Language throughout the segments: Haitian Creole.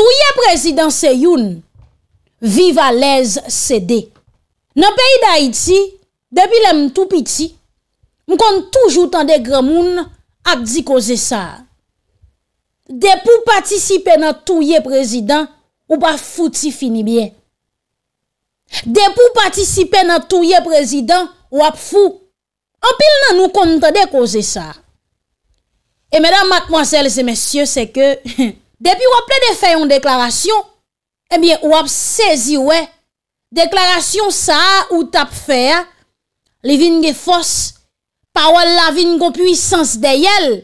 Touye prezidant se youn, viva lez sede. Nan peyi da iti, depi lem tou piti, m kon toujou tan de gramoun ak di koze sa. Depou patisipe nan touye prezidant, ou pa fouti fini bien. Depou patisipe nan touye prezidant, ou ap fout, apil nan nou kon tan de koze sa. E mèdam matmwansèl zè mèsyè, se ke... Depi wap lè de fè yon deklarasyon, ebyen wap sezi wè, deklarasyon sa a ou tap fè a, li vin ge fòs, pa wè la vin go puïsans deyèl,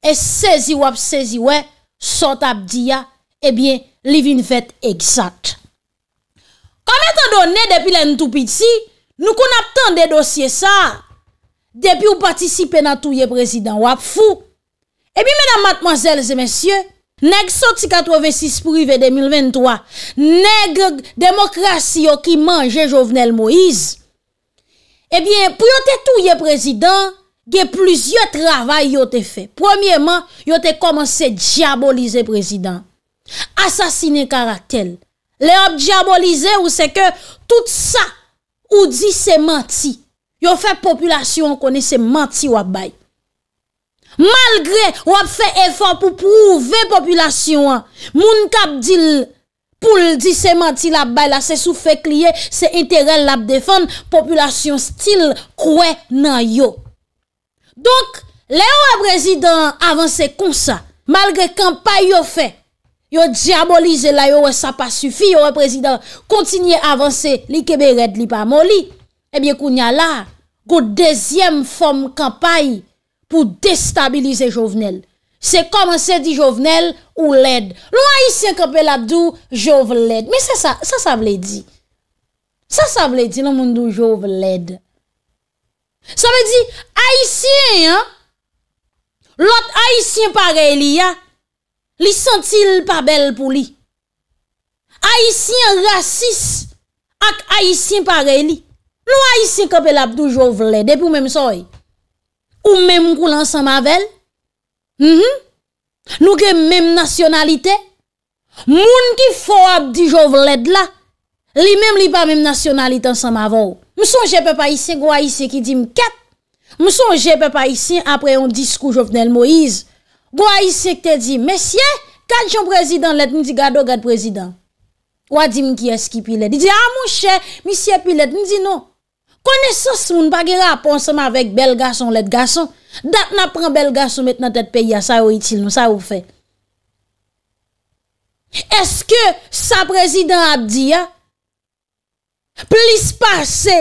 e sezi wap sezi wè, sot ap diya, ebyen li vin fèt eksak. Kame tan donè depi lè ntou piti, nou kon ap tan de dosye sa, depi ou patisipe nan tou ye prezident wap fò, ebyen mena matmanzèl zè mensyè, Neg soti 86 prive 2023, neg demokrasi yo ki manje Jovenel Moïse. Ebyen, eh pou yo te touye prezident, ge plizye travay yo te fe. Premierman, yo te komanse diabolize prezident. Asasine karakel. Le ob diabolize ou se ke tout sa ou di se manti. Yo fe populasyon konese manti wabay. Malgre wap fè e fon pou prouve populasyon an, moun kap dil poul di seman ti la bay la se sou fè kliye, se interèl la defan, populasyon stil kwe nan yo. Donk, le ou a e prezidant avanse kon sa, malgre kampay yo fè, yo diabolize la yo, yo e sa pa sufi, yo a e prezidant kontinye avanse li kebe red li pa moli, e bie koun ya la, go dezyem fòm kampay, pou destabilize jovenel. Se koman se di jovenel ou led. Nou a isyen kapel abdou joveled. Me se sa, sa sa vle di. Sa sa vle di nan moun do joveled. Sa vle di, a isyen, lot a isyen pareli ya, li sentil pa bel pou li. A isyen rasis ak a isyen pareli. Nou a isyen kapel abdou joveled. Depou mèm soye. Ou mèm koulan sa mavel? Mh mh? Nou ke mèm nasyonalite? Moun ki fò ap di jòv led la? Li mèm li pa mèm nasyonalite an sa mavel? Mè son jè pe pa isè, gwa isè ki dim ket? Mè son jè pe pa isè apre yon diskou jòv nel Moïse? Gwa isè ki te di, mesye, kal chon prezident led? Ndi gado gade prezident? Wadim ki eski pilet? Di di, amon ah, chè, misye pilet? Ndi di nou? Kone sas moun bagira a ponseman vek bel gason let gason, dat nan pran bel gason met nan tet peyi ya, sa yo itil nou, sa yo fe. Eske sa prezident a di ya, plis pase,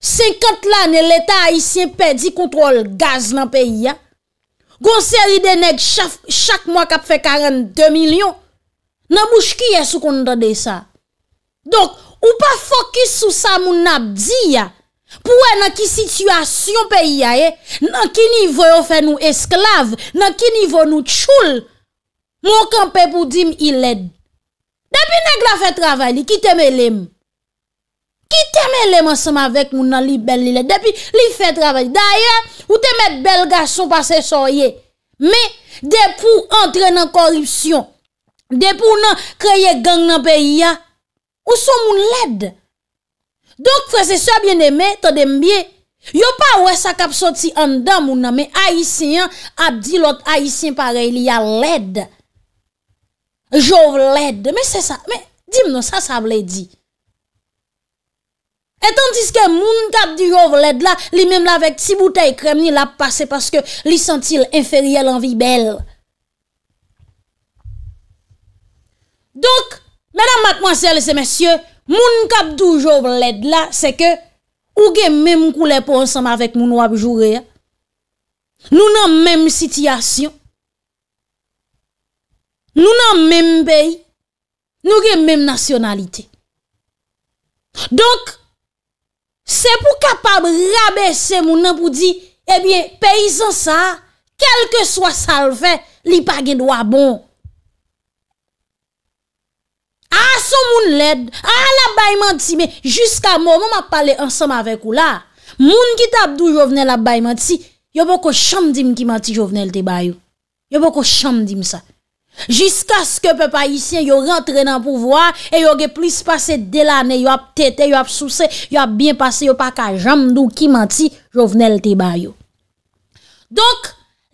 50 lane leta haisyen pedi kontrol gaz nan peyi ya, gonser li denek chak mwak ap fe 42 milyon, nan mwish kiye sou kondade sa. Donk, Ou pa fokus sou sa moun ap di ya. Pouè nan ki situasyon peyi ya ye. Nan ki nivou yo fè nou esklav. Nan ki nivou nou tchoul. Moun kanpe pou di m iled. Depi neg la fè travay li, ki teme lem. Ki teme lem ansama vek moun nan li bel li led. Depi li fè travay. Daya, ou teme bel gaso pasè soye. Me depou antre nan korupsyon. Depou nan kreye gang nan peyi ya. Ou son moun led? Donk prese soye bien eme, Todem bie, Yo pa wè sa kap soti andan moun ame, Aisyen ap di lot, Aisyen pare li ya led. Jove led. Mè se sa, mè, dim nou sa sa vle di. Etan diske moun kap di jove led la, Li mèm la vek ti boutei krem li la pase, Paske li senti l'inferiel an vi bel. Donk, Menan matman sel se mesye, moun kap toujou vled la, se ke ou gen men mkoule pou ansanman vek moun wapjou reya. Nou nan menm sityasyon. Nou nan menm pey. Nou gen menm nasyonalite. Donk, se pou kapab rabe se moun nan pou di, ebyen eh pey zan sa, kelke swa salve, li pagin dwa bon. a son moun led, a la bayman ti, men, jiska moun, moun ap pale ansam avek ou la, moun ki tabdou, jo vnen la bayman ti, yo bo ko chanm dim ki manti, jo vnen lte bayou, yo bo ko chanm dim sa, jiska sko pe pa isyen, yo rentre nan pouvoar, e yo ge plis pase de la ane, yo ap tete, yo ap souse, yo ap bin pase, yo pa ka jamdou ki manti, jo vnen lte bayou. Donk,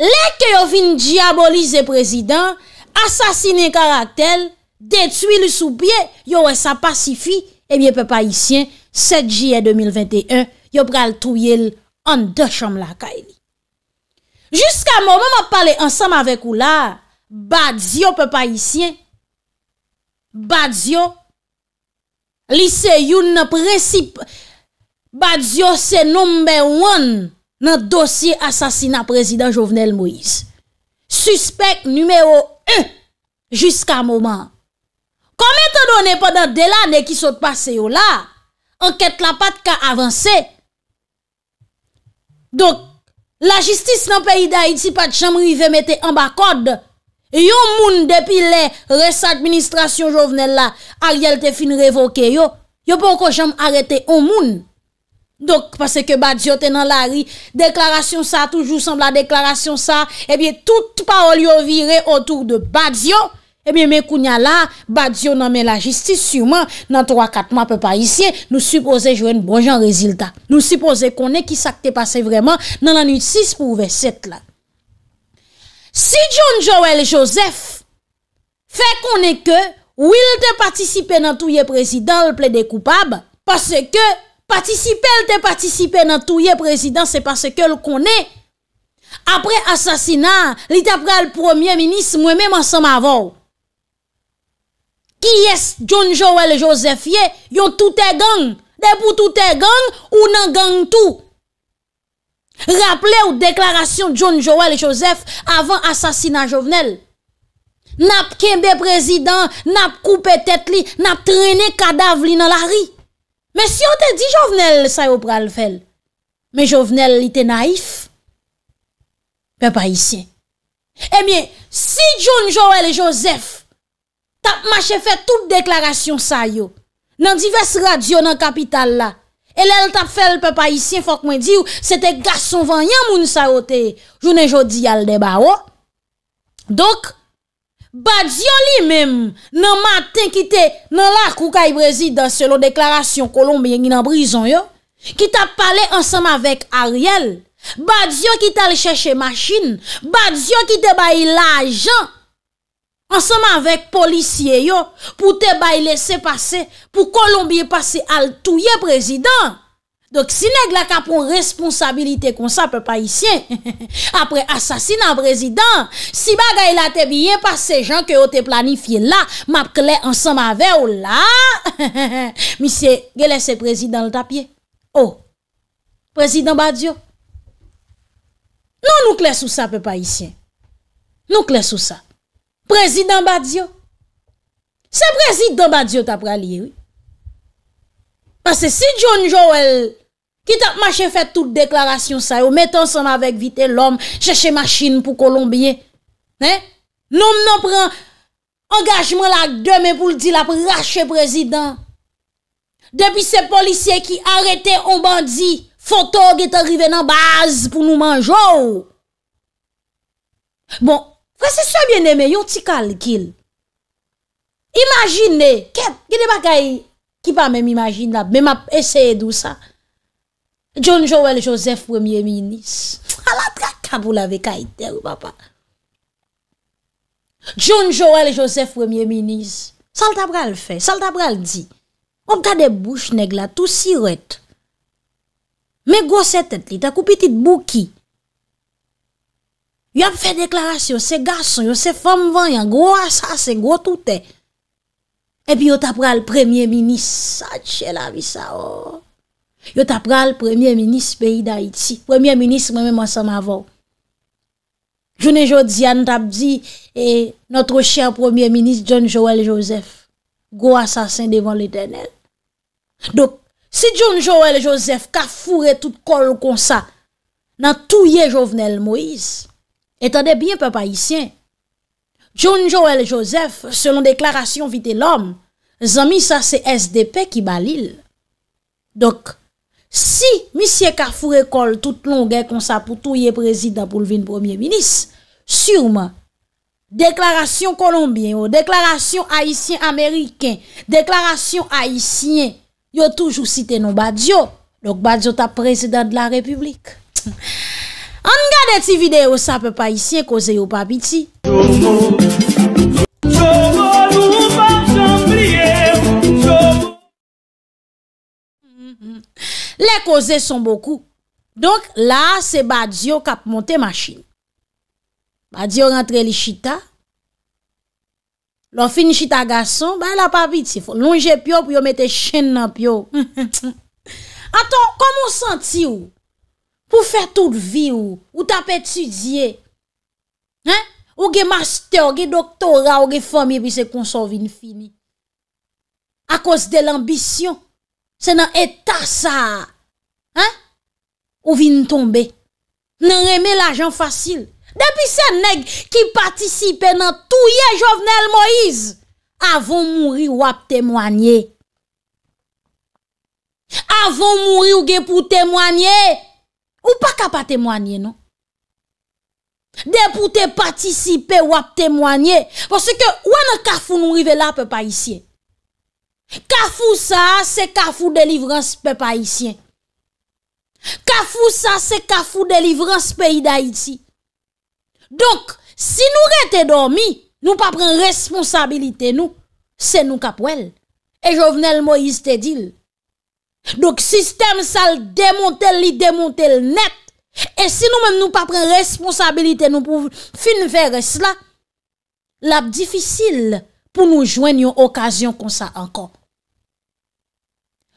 lek ke yo vin diabolize prezident, asasine karak tel, detui li sou bie, yo wè sa pasifi, e bie pe pa isyen, 7 jye 2021, yo pral touye l an de chom la ka e li. Jus ka momen ma pale ansam avek ou la, badzio pe pa isyen, badzio, lise youn nan presip, badzio se nombe one nan dosye asasina prezident Jovenel Moïse. Suspek numero un, jus ka momen, Kome te do ne padan de la ne ki sot pase yo la? Enket la pat ka avanse. Donk, la jistis nan peyi da iti pat chanmri ve mette an bakod. Yo moun depi le resadministrasyon jovenel la, al yal te fin revoke yo, yo pou ko chanm arete an moun. Donk, pase ke badzio tenan la ri, deklarasyon sa toujou san la deklarasyon sa, ebye eh tout pa ol yo vire otou de badzio, Ebyen men kounya la, badyon nan men la jistis, souman nan 3-4 man pe pa isye, nou suppose jwen bon jan rezilda. Nou suppose konen ki sakte pase vreman nan an 8-6 pou ouve 7 la. Si John Joel Joseph fe konen ke, ou il te patisipe nan touye prezident l ple de koupab, pase ke patisipe, el te patisipe nan touye prezident, se pase ke l konen, apre asasina, li te apre al premier minis, mwen men man san ma avon, Ki yes John Joel Joseph ye, yo toute gang. De pou toute gang, ou nan gang tou. Rappele ou deklarasyon John Joel Joseph avan asasina Jovenel. Nap kenbe prezident, nap koupe tet li, nap trene kadav li nan la ri. Me si yo te di Jovenel sa yo pral fel, me Jovenel li te naif, pe pa isye. Emyen, eh si John Joel Joseph tap mache fè tout de deklarasyon sa yo, nan divers radio nan kapital la, e lè l tap fè l pepa yisyen, fòk mwen diyo, se te gason vanyan moun sa rote, jounen jodi al deba yo. Dok, badzio li mèm, nan matin ki te nan lak ou kay Brezi dan selo deklarasyon kolombe yengi nan brison yo, ki tap pale ansam avèk Ariel, badzio ki te al chèche machin, badzio ki te bayi lajan, Anseman vek polisye yo, pou te bay lese pase, pou kolombye pase al touye prezident. Dok si neg la ka pon responsabilite kon sa pe pa isyen. Apre asasina prezident, si bagay la te biye pase jan ke o te planifiye la, map kle anseman vek ou la. Misye, ge lese prezident l tapye? O, oh, prezident badyo? Non nou kle sou sa pe pa isyen. Nou kle sou sa. Prezidant Badiou. Se prezidant Badiou ta pralye. Pase si John Joel ki ta mache fè tout deklarasyon sa yo met ansan avèk vite l'om chèche machine pou Kolombien. L'om nan pran engajman la gèmè pou l'di la prache prezidant. Depi se polisye ki arete ou bandi fotò gète arrive nan baz pou nou manjò. Bon Fwese souye mwen eme, yon ti kalkil. Imajine, ket, gwen e baka ki pa mwen m'imagine la, mwen map eseye dou sa. John Joel Joseph premier minis. Fwa la trakabou la vek a ite ou papa. John Joel Joseph premier minis. Salta pral fe, salta pral di. Om gade bouche neg la, tou si ret. Mwen gose tet li, takou pitit bouki. Yo ap fè deklarasyon, se gason, yo se fèm vanyan, gwo asasen, gwo touten. Epi yo tap ral premier minis, sa tche la vi sa o. Oh. Yo tap ral premier minis peyi da iti. Premier minis mwen mwen sa m'avon. Jounen jo diyan tap di, e notro chèr premier minis John Joel Joseph, gwo asasen devan l'Eternel. Dok, si John Joel Joseph ka fure tout kol kon sa, nan touye jovenel Moïse, Etan de bien pepe Haitien John Joel Joseph Selon deklarasyon vite l'homme Zan misa se SDP ki balil Dok Si misi e ka fure kol Tout lon gen konsa pou tou ye prezida Poul vin premier minis Surman Deklarasyon Colombien Deklarasyon Haitien Ameriken Deklarasyon Haitien Yo toujou site nou Badiou Dok Badiou ta prezida de la republik An gade ti videyo sa pe pa isye koze yo papiti. Le koze son boku. Donk la se badyo kap monte mashin. Badyo rentre li chita. Lofi ni chita gason, ba la papiti. Fon longe pyo pou yo mete chen nan pyo. Aton, komon santi yo? pou fè tout vi ou, ou tap etudie, ou ge master, ou ge doktora, ou ge fòmye, pou se konsòvini fini, akos de l'ambisyon, se nan etasa, ou vini tombe, nan reme l'ajan fasil, depi se neg ki patisipe nan touye jovnel Moïse, avon mouri wap temwanyè, avon mouri ou ge pou temwanyè, pa temwanyen nou. Depoutè patisipe wap temwanyen. Parce ke wè nan kafou nou rive la pe pa isye. Kafou sa se kafou de livrans pe pa isye. Kafou sa se kafou de livrans pe i da iti. Donk, si nou rete dormi, nou pa pren responsabilite nou, se nou kapwèl. E jo vnen l mo yiste dil. Donk, sistem sa l demonte l li demonte l net E si nou mèm nou pa pren responsabilite nou pou fin verè s'la, la bdifisil pou nou jwen yon okasyon kon sa ankon.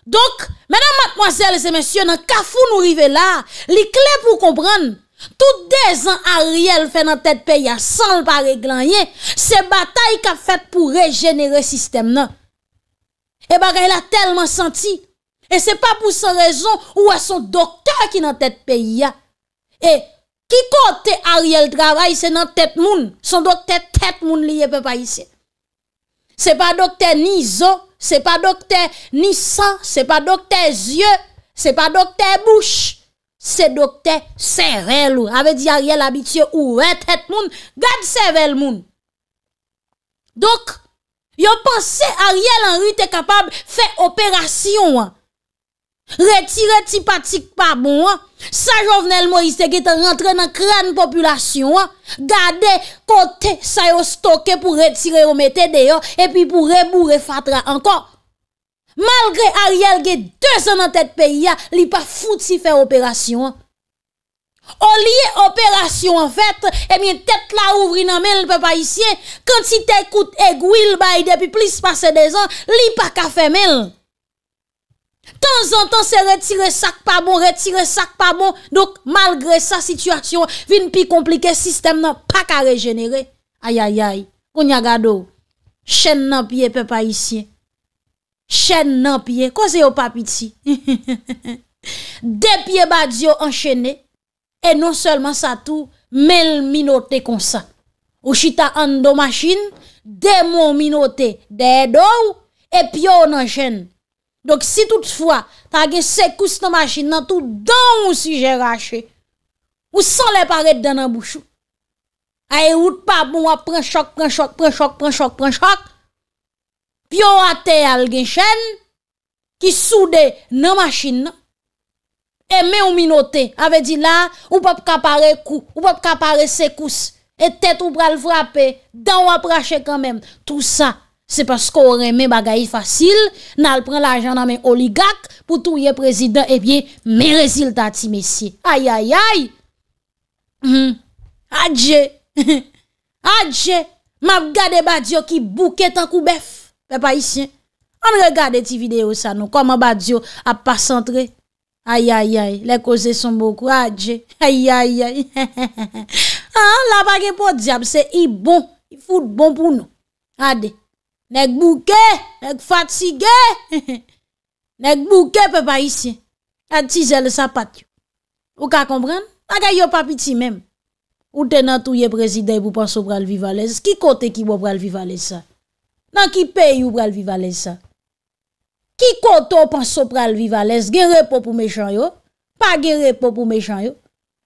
Donk, mèdèm matmoazèl zè mèsyè nan ka foun nou rive la, li kle pou komprèn, tout déz an a riel fè nan tèd pey ya, san l pa reglanyen, se batay ka fèt pou rejenere sistem nan. E bagèl a telman santi, e se pa pou se rezon ou a son doktor ki nan tèd pey ya. E, ki kote Ariel travay se nan tet moun, son dokte tet moun liye pe pa yise. Se pa dokte nizo, se pa dokte nisan, se pa dokte zye, se pa dokte bouche, se dokte serrel ou. Ave di Ariel abitye ou, ouen tet moun, gade serrel moun. Dok, yo pense Ariel anri te kapab fe operasyon an. Retire ti patik pa bon an, sa jovenel mo iste ge te rentre nan kran populasyon an, gade kote sa yo stoke pou retire ou mette deyo, epi pou rebou refatra anko. Malgre Ariel ge dezen nan tet peyi an, li pa foute si fe operasyon an. O liye operasyon an fet, e miye tet la ouvri nan men l pe pa isye, kante si te koute e gouil bayi depi plis pase dezen, li pa ka fe men l. Tan zan tan se retire sak pa bon, retire sak pa bon, dok malgre sa situasyon vin pi komplike, sistem nan pa ka regenere. Ayayay, kon yagado, chen nan piye pe pa isye. Chen nan piye, kose yo papi ti? De piye badyo enchenne, e non selman sa tou, menl minote konsa. Ou chita an do masjin, de moun minote, de edou, e piyo nan chen. Donk si tout fwa, ta gen sekous nan machin nan tout don ou si jera che, ou san le paret de nan bouchou, a e wout pa bon wap pran chok, pran chok, pran chok, pran chok, pran chok, pi ou ate al gen chen, ki soude nan machin nan, e me ou minote, ave di la, ou pop kapare kou, ou pop kapare sekous, e tet ou pral frape, don wap rache kanmen, tout sa. Se pasko ore men bagayi fasil, nan al pren la jan nan men oligak, pou touye prezident, ebyen men reziltati mesye. Ay, ay, ay! Hmm. Adje! Adje! Mab gade badyo ki bouke tan koubef! Fè pa isyen! An regade ti video sa nou, koman badyo ap pa sentre? Ay, ay, ay! Le koze son boku, adje! Ay, ay, ay! Ah, la bagay pou diap se i bon! I foud bon pou nou! Adje! Nèk bouke, nèk fatige, nèk bouke pe pa isye. Ati zè le sapat yo. Ou ka kompren? Aka yo papiti mèm. Ou tè nan touye prezidey pou panso pral vivalèz, ki kote ki bo pral vivalèz sa? Nan ki pe yo pral vivalèz sa? Ki kote ou panso pral vivalèz? Gère pou pou me chan yo? Pa gère pou pou me chan yo?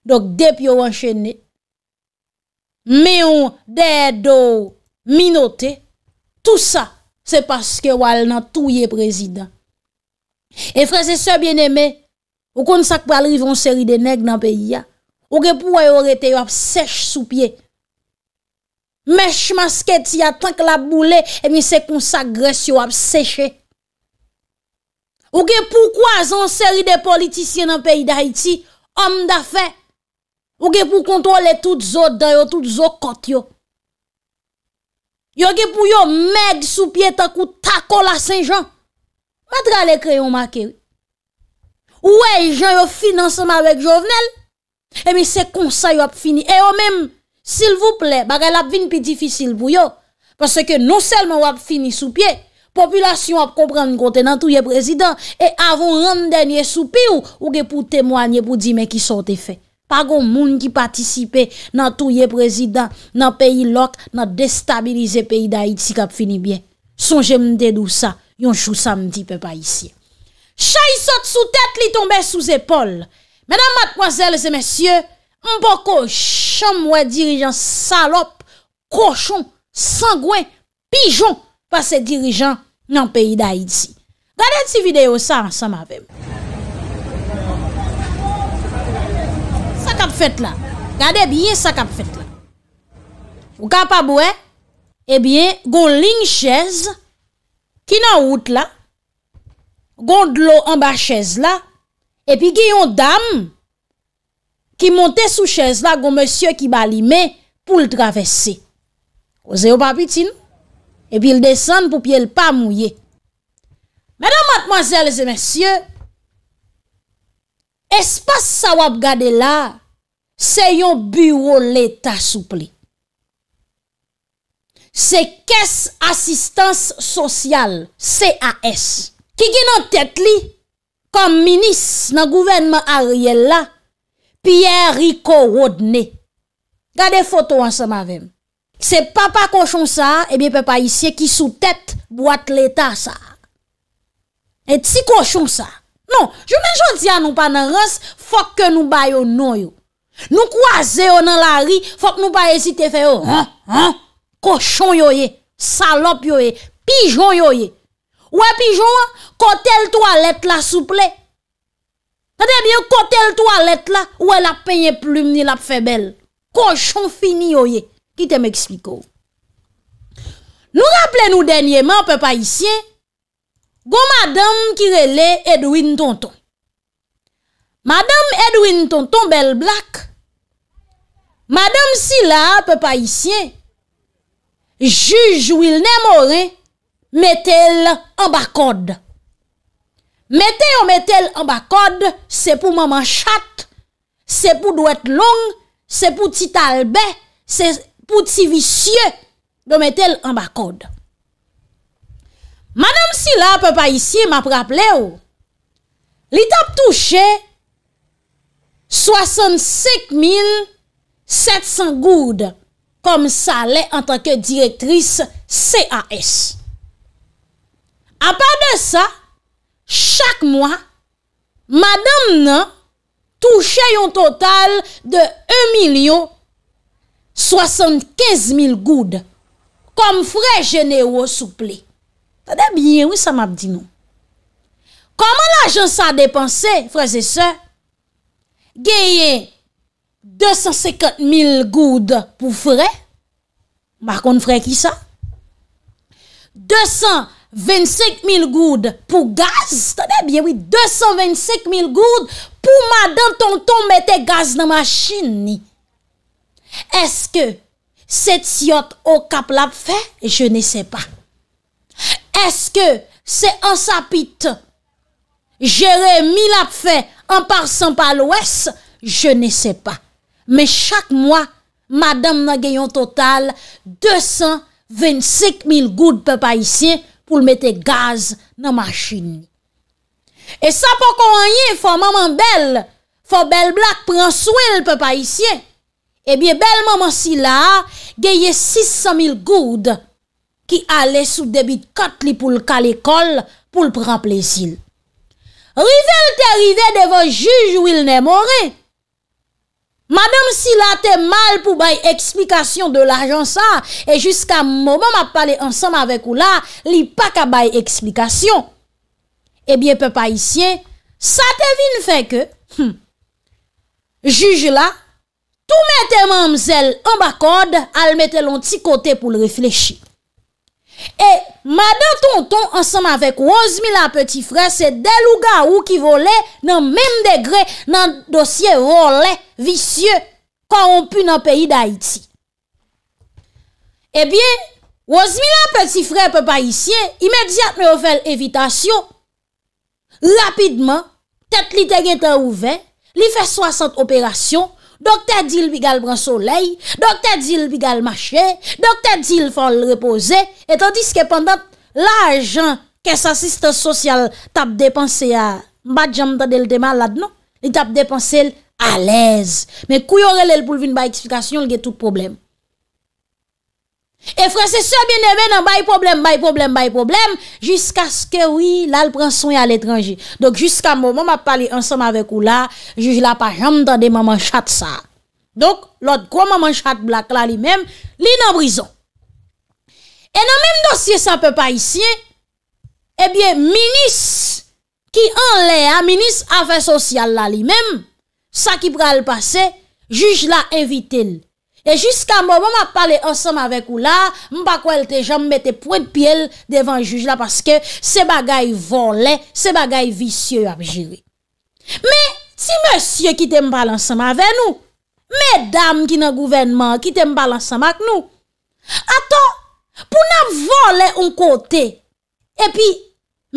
Dok dep yo anchenè. Mè yon dè do minote. Tout sa, se paske wale nan touye prezident. E fre se se bieneme, ou kon sak pal rivon seri de neg nan peyi ya, ou ge pou a yo rete yo ap sech sou pie. Mesh masket si ya tank la boule, e mi se kon sak gres yo ap seche. Ou ge pou kwa zan seri de politisyen nan peyi da iti, ou ge pou kontrole tout zo da yo, tout zo kot yo. Yo ge pou yo meg sou pye takou takou la Saint-Jean. Matra le kreyon maken. Ouwe, jean yo financeman wek Jovenel. Emi se konsay yo ap fini. E yo men, sil vouple, bagay la vin pi difisil pou yo. Pase ke nou selman yo ap fini sou pye. Populasyon ap kompran kontenantou ye prezident. E avon rande denye sou pye ou ge pou temwanye pou di me ki sote fey. Pago moun ki patisipe nan touye prezident, nan peyi lok, nan destabilize peyi da it si kap fini bien. Son jem mte dou sa, yon chou sa mti pe pa isi. Cha yi sot sou tet li tombe sou zepol. Medan matkwazel zemesye, mpoko chanmwe dirijan salop, koshon, sangwen, pijon pa se dirijan nan peyi da it si. Gade ti video sa, sa ma ve mou. kap fèt la. Gade biye sa kap fèt la. Ou kap a bouè, e eh biye, gon ling chèze, ki nan wout la, gon dlo an ba chèze la, e pi ki yon dam, ki monte sou chèze la, gon mèsyè ki balime, pou l'travesse. Ose yo papitin, e pi l'desan pou pi l'pa mouye. Mèdam matmazèl, zè mèsyè, espas sa wap gade la, Se yo bureau l'Etat soupli. Se kes asistans sosyal, C.A.S. Ki ki nou tet li, kom minis nan gouvenmen Ariella, Pierre Rico Rodney. Gade foto an se mavem. Se papa koshon sa, ebi eh pe pa isye ki sou tet boat l'Etat sa. Et si koshon sa. Non, jounen joun diyan nou panarans, fok ke nou bayo nou yo. Nou kwa zè yo nan la ri, fòk nou pa esite fè yo. Kochon yo ye, salop yo ye, pijon yo ye. Ou e pijon, kote l toalet la souple. Tate biyo kote l toalet la, ou e la penye ploum ni la pfebel. Kochon fini yo ye, ki te mè ekspliko. Nou rappele nou denye man, pe pa isye. Gon madame kirele Edwin tonton. Madame Edwin Tonton Belblak, Madame Sila Pepaissien, juj ou il ne more, metel an bakod. Mete ou metel an bakod, se pou maman chat, se pou dwet long, se pou ti talbe, se pou ti visye, do metel an bakod. Madame Sila Pepaissien ma praple ou, li tap touche ou, 65.700 goud kom sa le an tanke direktris CAS. A pa de sa, chak mwa, madame nan touche yon total de 1.075.000 goud kom frej genero souple. Tade bien, wè sa map di nou. Koman la jen sa depanse, frej se se, Gyeye 250.000 goud pou fre, ma kon fre ki sa, 225.000 goud pou gaz, 225.000 goud pou madan ton ton mette gaz nan masjin ni, eske set siot o kaplap fe, je ne se pa, eske se ansapit sa, jere mil ap fè an par san pal wès, je ne se pa. Me chak mwa, madame nan geyon total, 225 mil goud pe pa isye pou l mette gaz nan masjin. E sa pou kon anye, fò maman bel, fò bel blak pransouil pe pa isye, e eh bie bel maman si la, geye 600 mil goud ki ale sou debit kot li pou l kalekol, pou l pranplezil. Rive l te rive devon juj wil ne more. Madame si la te mal pou bay eksplikasyon de l ajan sa, e jiska momon ma pale ansanm avek ou la, li pa ka bay eksplikasyon. Ebyen eh pe pa isyen, sa te vin feke. Hmm, juj la, tou mette mam zel an bak kode, al mette lon ti kote pou l reflechi. E madan tonton ansanm avèk wazmi la peti frè, se delou ga ou ki vole nan menm degre nan dosye vole visye konon pu nan peyi da iti. Ebyen, eh wazmi la peti frè pe pa iti, imediat me ovel evitasyon. Lapidman, tet li te gen ta ouven, li fe soasant operasyon. Dokte di li bi gal bran soley, Dokte di li bi gal mache, Dokte di li fol repose, Etan diske pandat la ajan, Kes asiste sosyal tap depanse ya, Mba jam ta del de malad nou, Li tap depanse alèz, Men kouyo rel el pou vin ba eksifikasyon, Lge tout problem. E franse se biene men nan bayi problem, bayi problem, bayi problem Jiska ske wii la l pran son ya l etranji Donk jiska mouman ma pali ansanm avek ou la Juj la pa jam tande maman chat sa Donk lot kou maman chat blak la li men Li nan brison E nan men dosye sa pe pa isye Ebyen minis ki an le a Minis afen sosyal la li men Sa ki pre al pase Juj la evite l E jiska mou, mou m ap pale ansam avek ou la, mou pa kou elte jan m mette pou et pi el devan juj la, paske se bagay volen, se bagay visye ap jiri. Me, ti monsye ki te m pale ansam avek nou, me dam ki nan gouvenman ki te m pale ansam ak nou, ato, pou nan volen un kote, epi,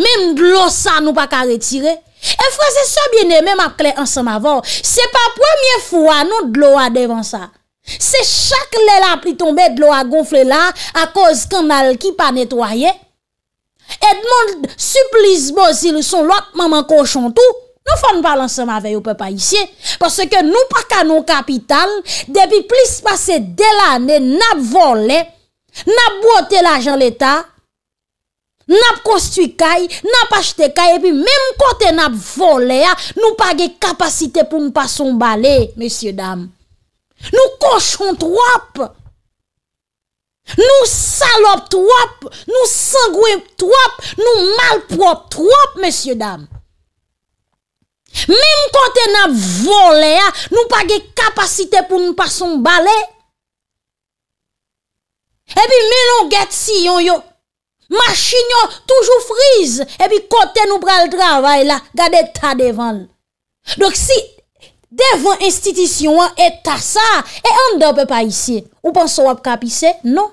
mèm dlo sa nou pa ka retire, e fwese sa bine mèm ap kle ansam avon, se pa pwemye fwa nou dlo a devan sa. Se chak lè la pri tombe d'lo a gonfle la a koz kanal ki pa netwaye et moun suplis bo zil son lòt maman ko chan tou nou fòn balan seman veyo pe pa isye pòsè ke nou pa kanon kapitan depi plis pase delane nap vole nap bote la jan l'Etat nap kostwi kay nap achte kay epi mèm kote nap vole nou page kapasite pou nou pa son bale mèsyè dam Nou koshon trwap. Nou salop trwap. Nou sangwe trwap. Nou malprop trwap, mèsyè dam. Mèm kote nan vole ya, nou pa ge kapasite pou nou pason bale. E bi menon get si yon yo. Machin yo, toujou friz. E bi kote nou pral travay la, gade ta devan. Dok si... Devan institisyon an e tasa, e an depe pa isi. Ou pan sou ap kapise? Non.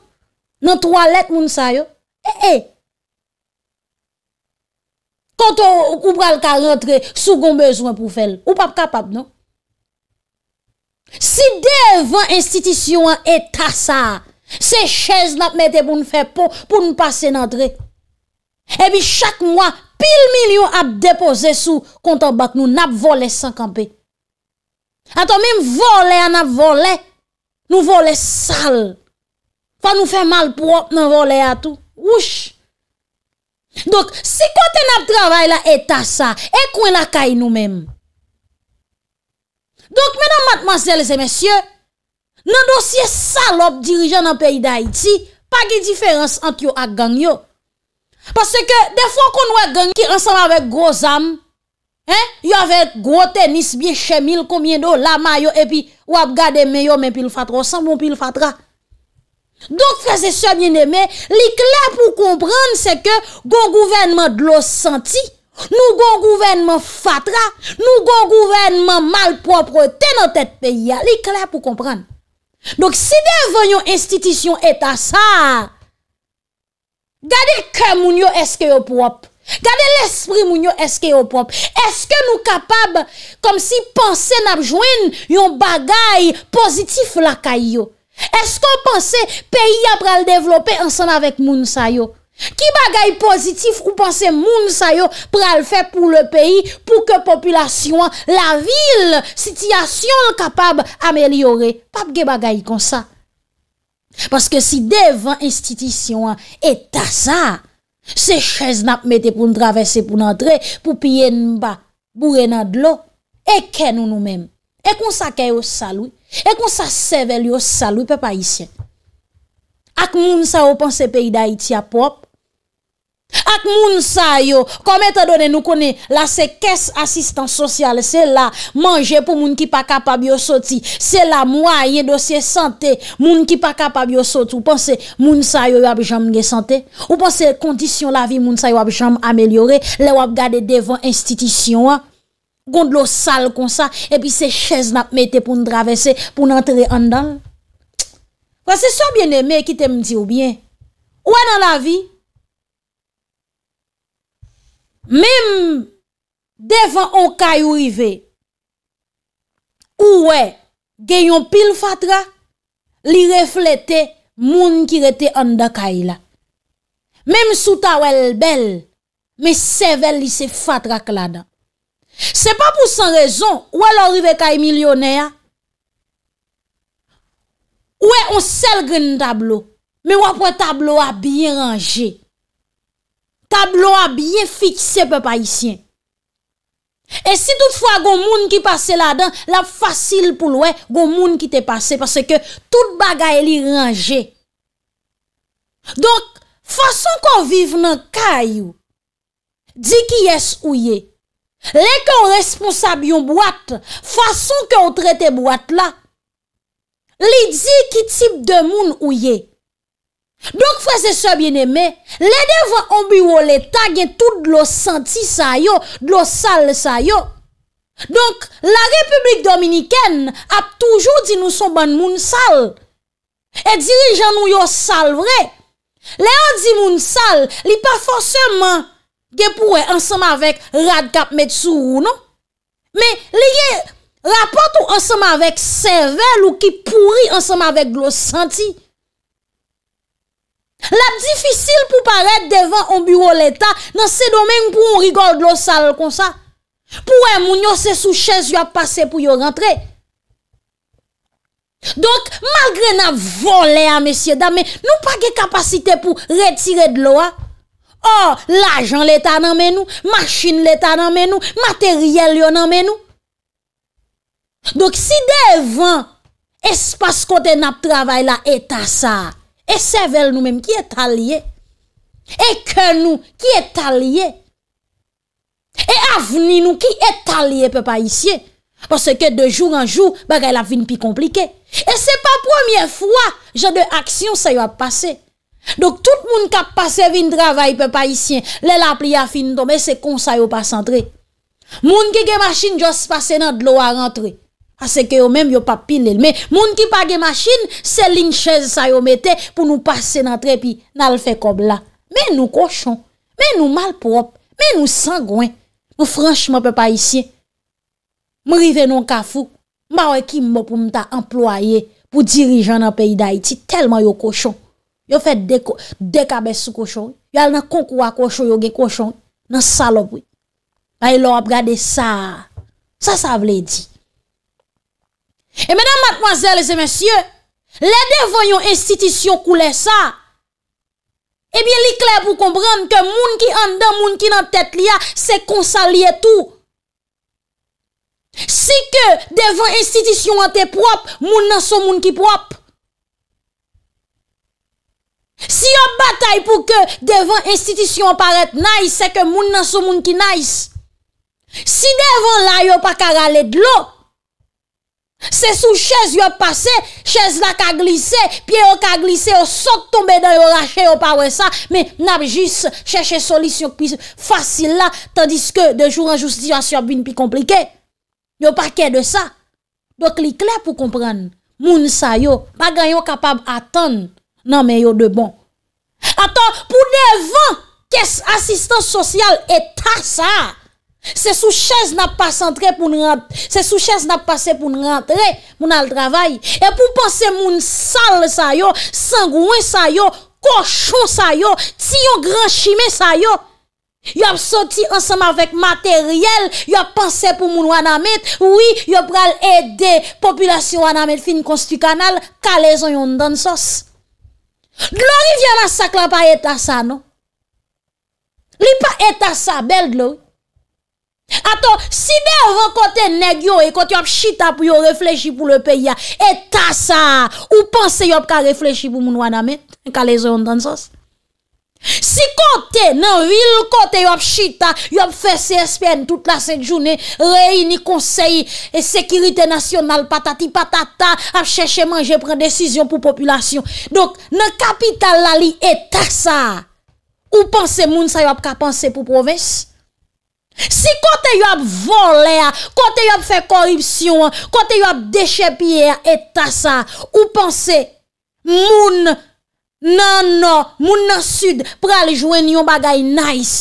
Nan trwalet moun sayo? E eh, e. Eh. Kontou ou pral ka rentre, sou gon bezwen pou fel. Ou pap kapap, non? Si devan institisyon an e tasa, se chez nap mette pou nou fè po, pou nou pase nan dre. E bi chak mwa, pil milyon ap depose sou kontou bak nou, nap vole sankanpe. Aton mèm vole an ap vole, nou vole sal, fa nou fe mal pou ap nan vole atou, wouche. Dok, si kote nap travay la etasa, ekwen la kay nou mèm. Dok, mè nan matmazèl zè mèsyè, nan dosye salop dirijan nan peyi da iti, pa ge diferans ankyo ak gangyo. Pasè ke, defon kon wè gangyo ki ansan avèk groz amm, Yon vek gro tenis biye chemil komyen do la mayo epi wap gade men yo men pil fatra, san bon pil fatra. Donk prese se mwen eme, li kla pou kompran se ke gon gouvenman dlo santi, nou gon gouvenman fatra, nou gon gouvenman malpropre tenan tet pe ya, li kla pou kompran. Donk si devon yon institisyon eta sa, gade ke moun yo eske yo propre. Gade l'esprit moun yo eske yo pop Eske nou kapab Kom si panse napjwen Yon bagay pozitif la kay yo Eske panse Pey ya pral devlope ansan avek moun sa yo Ki bagay pozitif Ou panse moun sa yo Pral fe pou le peyi Pou ke populasyon la vil Sityasyon kapab amelyore Pap ge bagay kon sa Paske si devan Institisyon etasa Se chèz nap metè pou n'dravesè pou n'antre, pou piye n'ba, pou renad lo, e kè nou nou mèm. E kon sa kè yo salou, e kon sa seve li yo salou pe pa isyè. Ak moun sa wopan se peyi da iti apop. Ak moun sa yo, kome te done nou kone, la se kes asistan sosyal, se la manje pou moun ki pa kapab yo soti, se la mwayen dosye sante, moun ki pa kapab yo soti, ou panse moun sa yo wap jam nge sante, ou panse kondisyon la vi moun sa yo wap jam amelyore, le wap gade devan institisyon, gond lo sal kon sa, epi se chez nap mette pou n'dravese, pou n'entre andan. Kwa se son bien eme ki te mdi ou bien, ou anan la vi? Mem devan an kay ou rive, ou we, genyon pil fatra, li reflete moun ki rete an da kay la. Mem suta ou el bel, me sevel li se fatra k la dan. Se pa pou san rezon, ou we lor rive kay milyonè ya. Ou we, an sel gen tablo, me wapwe tablo a bien rangey. tablo a byen fikse pe pa isyen. E si tou fwa goun moun ki pase la dan, la fasil pou lwè goun moun ki te pase, pase ke tout bagay li range. Donk, fason kon vive nan kayou, di ki yes ou ye, le kon responsab yon bwat, fason kon trete bwat la, li di ki tip de moun ou ye, Donk fwese sebyen eme, le devwa ombiwo leta gen tout glos santi sa yo, glos sal sa yo. Donk la Republik Dominiken ap toujou di nou son ban moun sal. E dirijan nou yo sal vre. Le an di moun sal, li pa fwese man gen pouwe ansama vek Radkap Metsuru non. Me li gen rapat ou ansama vek Sevel ou ki pouri ansama vek glos santi. Lap difisil pou paret devan an bureau l'Etat nan se domen pou ou rigol de lo sal kon sa. Pou wè moun yo se sou chèz yo ap pase pou yo rentre. Donk malgre nan volè an mesye damen nou pa ge kapasite pou retire de lo a. Or l'ajan l'Etat nan men nou, machin l'Etat nan men nou, materyel yo nan men nou. Donk si devan espas kote nap travay la Eta sa a. E sevel nou menm ki etalye. E ke nou ki etalye. E avni nou ki etalye pe pa isye. Pase ke de joun an joun bagay la vin pi komplike. E se pa pwemye fwa jade aksyon se yo ap pase. Dok tout moun kap pase vin travay pe pa isye. Le la pli a fin ton me se kon se yo pas antre. Moun ki ge masin jose pase nan dlo a antre. seke yo menm yo pa pil nelme. Moun ki page masin, selin chese sa yo mette pou nou pase nan trepi nan lfe kob la. Men nou koshon, men nou malprop, men nou sangwen. Mou franschman pe pa isye. Mou rive non kafou, mawe ki mbo pou mta employe pou dirijan nan peyi da iti telman yo koshon. Yo fet dekabes sou koshon. Yo al nan konkou a koshon yo ge koshon. Nan salop we. Baye lor ap gade sa. Sa sa vle di. E menan matmazèles e mensyè, le devan yon institisyon koule sa, ebyen eh li klè pou kompran ke moun ki an dan, moun ki nan tèt li a, se konsa li etou. Si ke devan institisyon an te prop, moun nan son moun ki prop. Si yon batay pou ke devan institisyon aparet nays, se ke moun nan son moun ki nays. Si devan la yon pa karale dlo, Se sou chez yo pase, chez la ka glise, pie yo ka glise, yo sok tombe dan yo rache yo pa we sa Me nap jis cheche solis yo kpi fasil la, tandis ke dejou anjou si jas yo bin pi komplike Yo pa kè de sa Dok li kler pou kompran, moun sa yo, bagan yo kapab atan, nan men yo de bon Atan, pou nevan, kes asistan sosyal etar sa a Se sou chèz n ap pase pou nou rentre pou nou al travay. E pou pase moun sal sa yo, sangouen sa yo, kouchon sa yo, ti yo gran chimè sa yo. Yo ap soti ansem avèk materyèl, yo ap pase pou moun wana met. Ou yi yo pral ede populasyon wana met fin konsti kanal, kalè zon yon dan sos. Glori vya la sakla pa etasa nou. Li pa etasa bel glori. Aton, si de yon kote negyo e kote yon chita pou yon refleji pou le peya, etta sa, ou panse yon ka refleji pou moun wana men, ka le zon dan sos. Si kote nan vil kote yon chita, yon fe CSPN tout la set jounen, rey ni konsey, e sekiritè nasyonal, patati patata, ap chèche manje, pren desisyon pou populasyon. Don, nan kapital la li, etta sa, ou panse moun sa yon ka panse pou provense. Si kote yo ap vole a, kote yo ap fe koripsyon a, kote yo ap deshe piye a etasa a, ou panse moun nan nord, moun nan sud, pral jouen yon bagay nais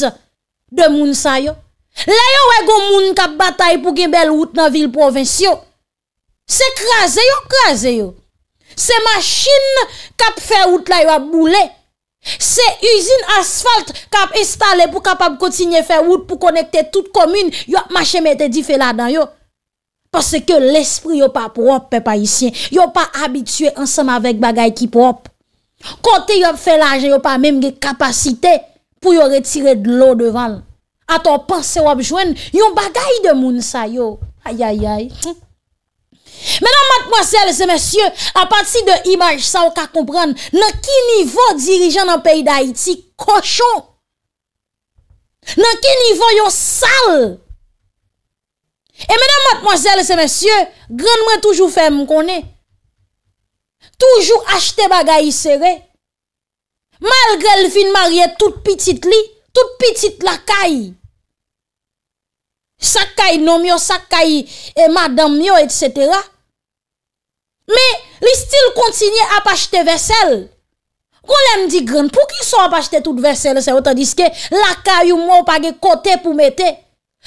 de moun sa yo? La yo wego moun kap batay pou gebel wout nan vil provensyo? Se kraze yo, kraze yo. Se machin kap fe wout la yo ap boule? Se usine asfalt kap installe pou kapap koutinye fe woud pou konekte tout komune, yo mache mette di fe ladan yo. Pase ke l'esprit yo pa prop pe pa isyen, yo pa abitue ansem avèk bagay ki prop. Kote yo fe laje yo pa mèm ge kapasite pou yo retire de lo devan. A to panse wap jwen, yo bagay de moun sa yo. Ayayay. Menan matmozèl se mèsyè, apati de imaj sa ou ka kompran, nan ki nivou dirijan nan peyi d'Haïti, kochon. Nan ki nivou yon sal. E menan matmozèl se mèsyè, gran mwen toujou fèm mkone. Toujou achte bagay sère. Mal gre l fin marye tout pitit li, tout pitit la kayi. Sakay nomyo, sakay emadamyo, eh, etc. Me li stil kontinye apache te vesel. Kon lem di gren, pou ki sou apache te tout vesel se wotan diske laka yu mwopage kote pou mete.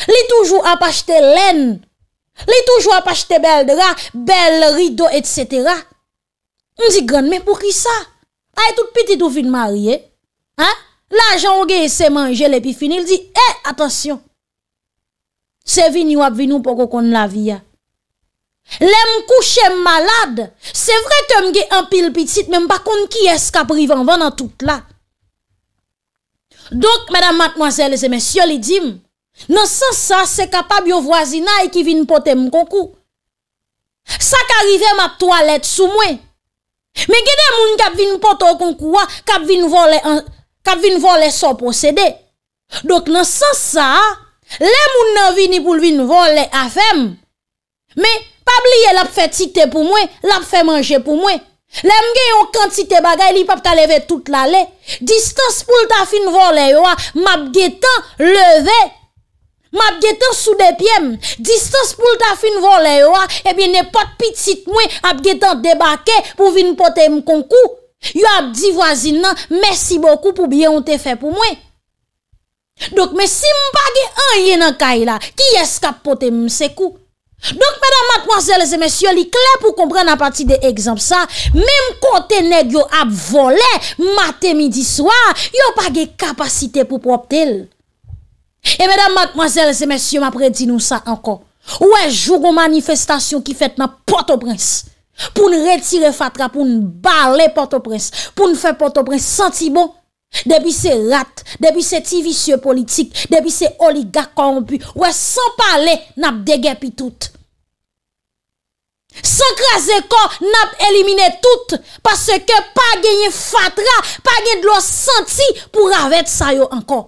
Li toujou apache te len. Li toujou apache te bel dra, bel rido, etc. Mdi gren, me pou ki sa? Ay tout piti tout fin marye. La jan ouge ese manje le pi fini, li di, eh, atensyon. Se vini wap vini ou poko kon la vi ya. Le m kouche m malade, se vre te m ge an pil pitit, men bakon ki es kap rivan van an tout la. Dok, mèdam mat noazèl, se mèsyò li dim, nan san sa, se kapab yo vwa zina e ki vin potè m koukou. Sa ka rivem ap toalet sou mwen. Men gede moun kap vin potè ou konkouwa, kap vin volè son posède. Dok nan san sa a, Le moun nan vini pou vin vo le afem Me, pab liye lap fe tite pou mwen, lap fe manje pou mwen Le mge yon kantite bagay li pap taleve tout la le Distans pou lta fin vo le yoa, map getan leve Map getan sou depyem Distans pou lta fin vo le yoa, ebye ne pot pitit mwen ap getan debake pou vin pote mkonkou Yo ap di vwazin nan, mersi bokou pou bie yon te fe pou mwen Dok mè si m bagè an yè nan kay la, ki eskap pote m sèkou? Dok mèdèm madmoazèlèzèmèsyè, li kle pou komprèn nan pati de egzam sa, mèm kote nèd yo ap vole, mate midi swa, yo bagè kapasite pou prop tèl. E mèdèm madmoazèlèzèmèsyè, m apre di nou sa ankon. Ouè, jougou manifestasyon ki fèt nan pote o prens, pou n retyre fatra, pou n bale pote o prens, pou n fè pote o prens, senti bon? Debi se rat, debi se ti visye politik, debi se oliga konbu, wè san pale nap degè pi tout. San kreze kon, nap elimine tout, paske pa genye fatra, pa genye dlo santi pou ravèd sayo ankon.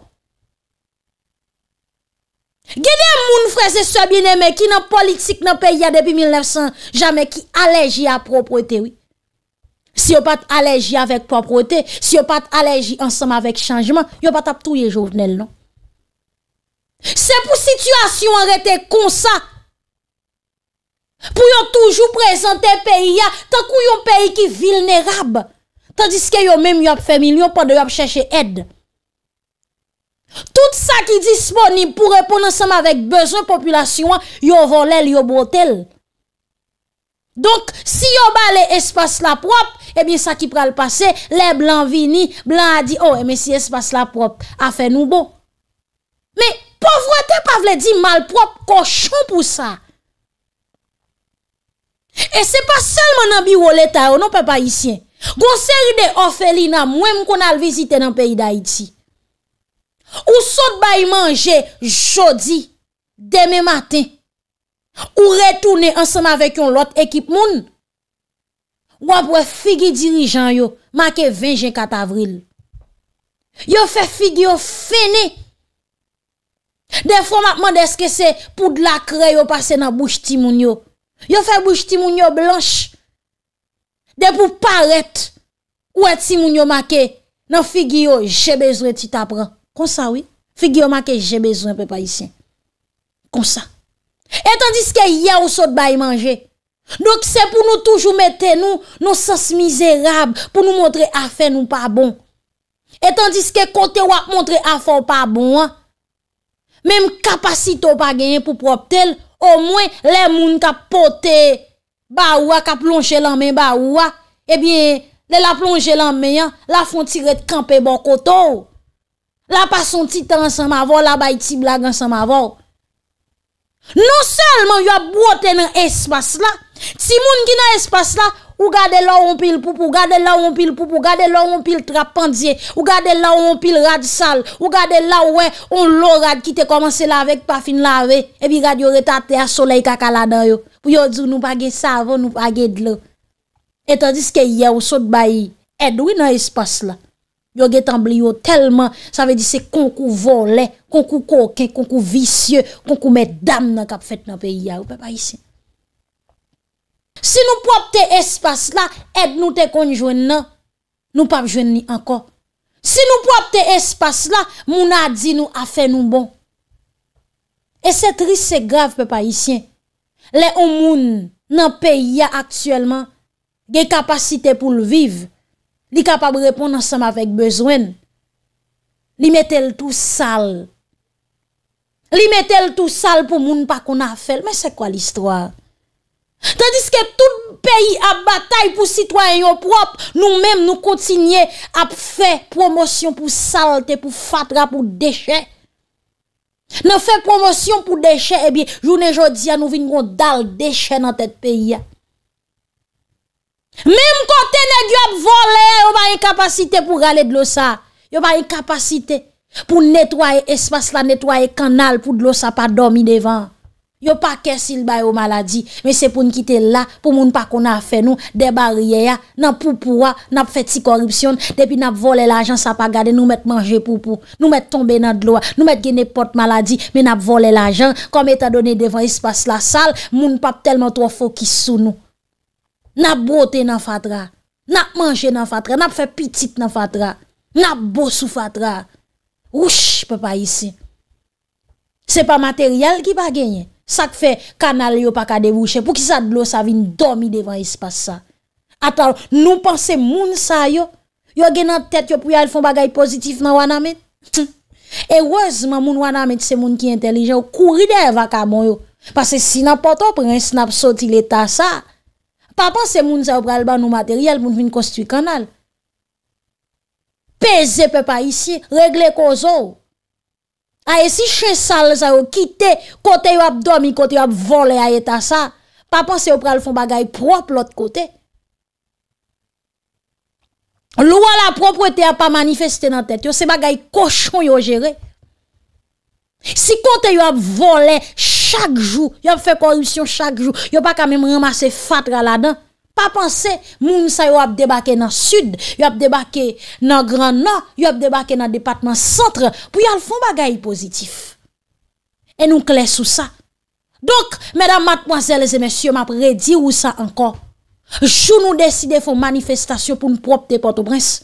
Gede moun freze swa bine me ki nan politik nan pe ya debi 1900, jame ki aleji a propwete wè. Si yo pat aleji avèk poprotè, si yo pat aleji ansèm avèk chanjman, yo pat ap touye jovnel non. Se pou situasyon arète konsa, pou yo toujou prezante peyi ya, ta kou yo peyi ki vilnerab. Tandiske yo mèm yo ap fèmil, yo pande yo ap chèche ed. Tout sa ki disponib pou repon ansèm avèk bezè populasyon, yo volèl, yo botèl. Donk si yo ba eh oh, eh bon. le espas la prop, ebyen sa ki pral pase, le blan vini, blan a di, oh eme si espas la prop, a fe nou bo. Me, povrate pa vle di malprop, koshon pou sa. E se pa selman an bi woleta, ou nou pe pa isyen. Gon seri de ofeli nan mwem kon al vizite nan peyi da iti. Ou sot ba yi manje jodi, deme maten. Ou re-toune ansem avèk yon lot ekip moun. Ou ap wè figi dirijan yo, makè 20 jen kat avril. Yo fè figi yo fène. De fò matman deske se, pou d'la kre yo pase nan bouj timoun yo. Yo fè bouj timoun yo blanche. De pou paret, ou et timoun yo makè, nan figi yo je bezwen ti tapran. Kon sa wè? Figi yo makè je bezwen pe pa yisyen. Kon sa. Etan diske ya ou sot ba yi manje. Dok se pou nou toujou mette nou, nou sens mizerab pou nou montre afe nou pa bon. Etan diske kote wap montre afe ou pa bon. Mem kapasito pa genye pou prop tel, o mwen le moun ka pote ba oua, ka plonje lanmen ba oua. Ebyen, le la plonje lanmen ya, la fon tiret kampe bon koto. La pason ti tan san ma vò, la bay ti blag an san ma vò. Non salman yo ap bote nan espas la, si moun ki nan espas la, ou gade la ou anpil poupou, gade la ou anpil poupou, gade la ou anpil trapanzye, ou gade la ou anpil rad sal, ou gade la ou anpil lorad ki te komanse la vek pa fin la vek, ebi gade yo retate a solei kakalada yo, pou yo djou nou page savon, nou page dlo, etan diske ye ou sot bayi, edwi nan espas la. Yo ge tambli yo telman, sa ve di se kon ku vole, kon ku koke, kon ku visye, kon ku medam nan kap fet nan pe ya ou pe pa isye. Si nou po ap te espas la, ed nou te konjwen nan, nou pa ap jwen ni ankon. Si nou po ap te espas la, moun a di nou a fe nou bon. E se tris se grav pe pa isye. Le omoun nan pe ya aksyelman, ge kapasite pou lviv. Li kapab repon nan seman vek bezwen. Li metel tou sal. Li metel tou sal pou moun pa kon a fel. Men se kwa l'histoire? Tandis ke tout peyi ap batay pou sitwanyon prop, nou men nou kontinye ap fe promosyon pou sal te pou fatra pou deshe. Nou fe promosyon pou deshe, e eh bi jounen jodia nou vin kon dal deshe nan tet peyi ya. Mim kote ne gyo ap vole, yo ba yon kapasite pou gale dlo sa. Yo ba yon kapasite pou netwaye espase la, netwaye kanal pou dlo sa pa dormi devan. Yo pa kesil bayo maladi, me se pou nkite la, pou moun pa kon a fe nou, deba rye ya, nan poupou a, nan fe ti korupsyon, depi nan ap vole la jan sa pa gade nou met manje poupou, nou met tombe nan dlo a, nou met genepote maladi, men ap vole la jan, kom et a donye devan espase la sal, moun pa ap telman trofokis sou nou. Nap bote nan fatra, nap manje nan fatra, nap fe pitit nan fatra, nap bosou fatra. Rouch, pe pa yisi. Se pa materyal ki pa genye. Sak fe kanal yo pa ka devouchen pou ki sa dlo sa vin domi devan espasa. Atal, nou panse moun sa yo. Yo genan tet yo pou yal fon bagay pozitif nan wana men. Ewozman moun wana men se moun ki entelijen yo kouri de evaka moun yo. Pase si nap poton pre yon snap soti leta sa... Papa c'est moun sa ou pral ban nou matériel moun vin construit kanal. Peze pe pa ici, regle kozo. A e si chesal sa ou kite, kote yo abdomi, kote yo vole a eta sa, pa ou pral fon bagay prop l'autre kote. loua la propriété a pas manifesté dans tête yo, se bagay kochon yo jere. Si kote yo volé vole, Chak jou, yo ap fè korupsyon chak jou, yo pa kamèm remase fatra la dan. Pa panse, moun sa yo ap debake nan sud, yo ap debake nan gran nan, yo ap debake nan departement centre. Pou yo al fon bagay positif. En nou kles ou sa. Donk, mèdam matmwazèl zè mèsyè, m ap redir ou sa ankon. Jou nou deside fò manifestation pou nou propte portobrense.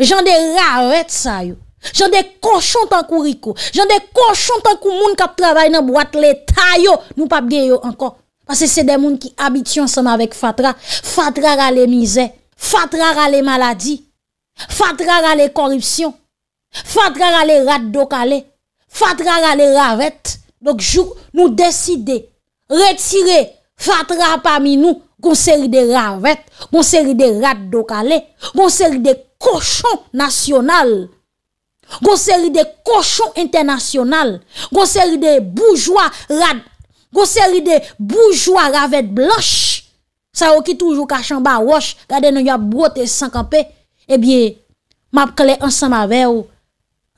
Jande raret sa yo. J'en des cochons tant courico. J'en des cochons tant que qui travaille dans boîte l'état nous pas bien encore. Parce que c'est des moun qui habitent ensemble avec Fatra. Fatra a les misères, Fatra a les maladies, Fatra a les corruptions, Fatra a les rats Fatra a les ravettes. Donc nous décider retirer Fatra parmi nous Qu'on série de ravettes, Qu'on série de rats d'ocalé, une série de cochons nationaux Gon seri de koshon internasyonal Gon seri de boujwa rad Gon seri de boujwa ravet blanche Sa yo ki toujou kachan ba wosh Gade nou ya brote sankanpe Ebiye, eh map kle ansan mave yo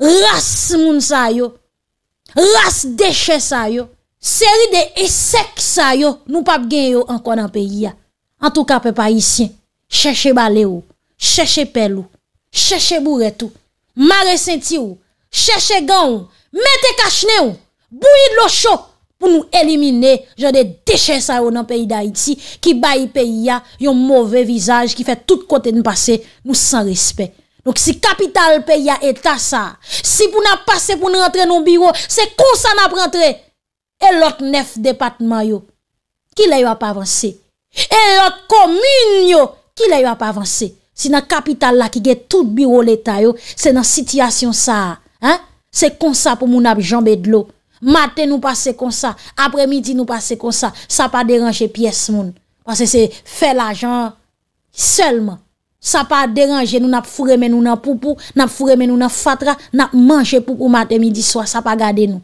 Ras moun sa yo Ras deshe sa yo Seri de esek sa yo Nou pap gen yo ankon anpe ya Antouka pe parisyen Cheche bale yo Cheche pel yo Cheche buret yo Mare senti ou, chèche gan ou, mette kachne ou, bouyid lo chok pou nou elimine jade de chèche sa ou nan peyi da iti ki bayi peyi ya yon mouve vizaj ki fè tout kote nou pase nou san respet. Donc si kapital peyi ya etasa, si pou nou apase pou nou rentre nou biro, se kou sa nou aprentre? E lot nef depatman yo, ki la yo ap avanse? E lot kominyo, ki la yo ap avanse? Si nan kapital la ki ge tout biro l'Etat yo, se nan sityasyon sa a. Se konsa pou moun ap jambè d'lo. Mate nou pase konsa, apre midi nou pase konsa, sa pa deranje piyes moun. Pase se fel ajan. Selman. Sa pa deranje nou nap furemen nou nan poupou, nap furemen nou nan fatra, nap manje poupou mate midi swa, sa pa gade nou.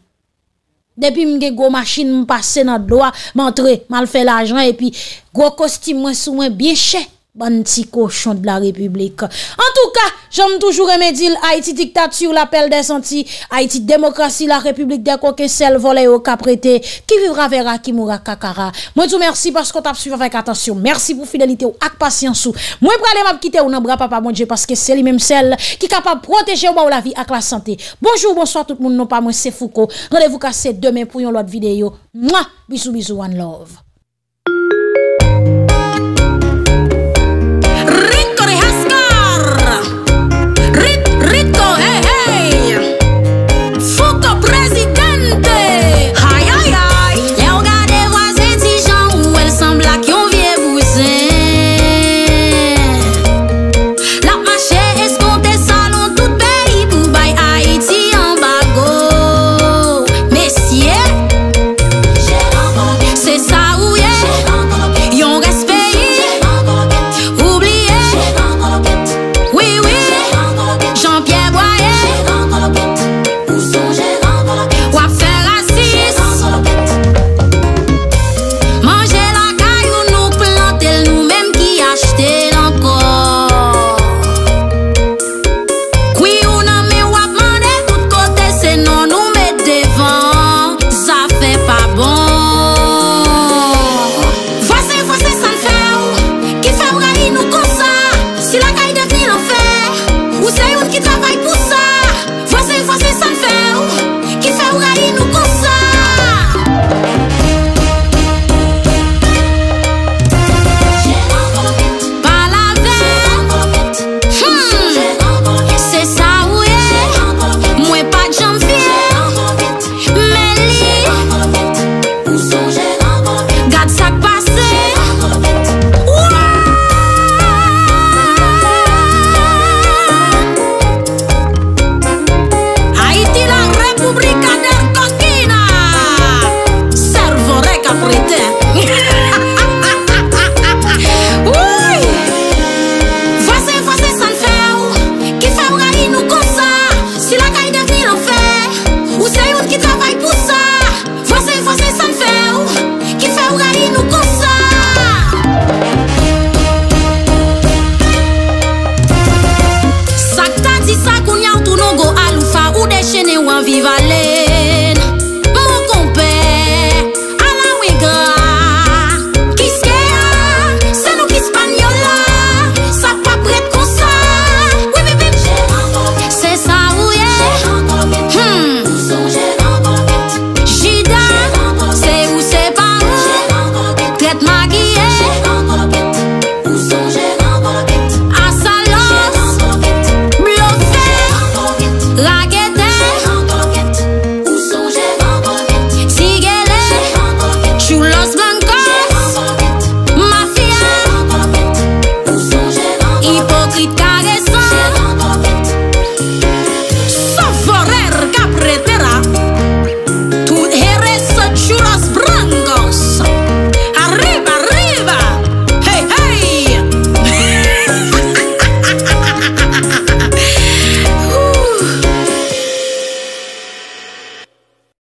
Depi mge gwo machine mou pase nan doa, mantre, mal fel ajan, epi gwo kosti mwen sou mwen bieche. Banti kochon de la republik En touka, jom toujou remedil Haiti diktatou, la pel desanti Haiti demokrasi, la republik deko Ke sel vole ou ka prete Ki vivra vera, ki moura kakara Mwen tou mersi pasko tap suivan vek atasyon Mersi pou fidelite ou ak pasyansou Mwen pralem ap kite ou nan bra pa pa mwen dje Paske seli menm sel ki kapap proteje ou ba ou la vi ak la sante Bonjour, bonsoir tout moun Non pa mwen se fouko Rendez-vous kase demen pou yon lot videyo Mwa, bisou bisou, one love